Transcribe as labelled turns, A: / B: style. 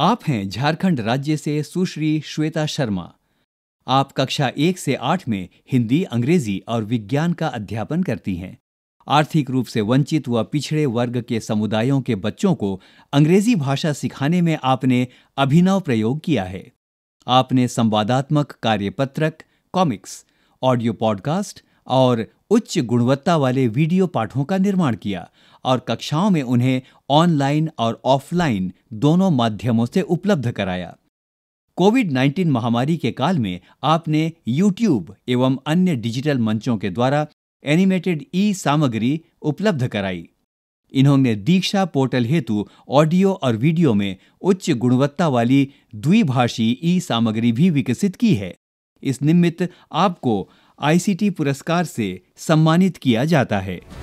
A: आप हैं झारखंड राज्य से सुश्री श्वेता शर्मा आप कक्षा एक से आठ में हिंदी अंग्रेजी और विज्ञान का अध्यापन करती हैं आर्थिक रूप से वंचित व पिछड़े वर्ग के समुदायों के बच्चों को अंग्रेजी भाषा सिखाने में आपने अभिनव प्रयोग किया है आपने संवादात्मक कार्यपत्रक कॉमिक्स ऑडियो पॉडकास्ट और उच्च गुणवत्ता वाले वीडियो पाठों का निर्माण किया और कक्षाओं में उन्हें ऑनलाइन और ऑफलाइन दोनों माध्यमों से उपलब्ध कराया कोविड 19 महामारी के काल में आपने यूट्यूब एवं अन्य डिजिटल मंचों के द्वारा एनिमेटेड ई सामग्री उपलब्ध कराई इन्होंने दीक्षा पोर्टल हेतु ऑडियो और वीडियो में उच्च गुणवत्ता वाली द्विभाषी ई सामग्री भी विकसित की है इस निमित्त आपको आईसीटी पुरस्कार से सम्मानित किया जाता है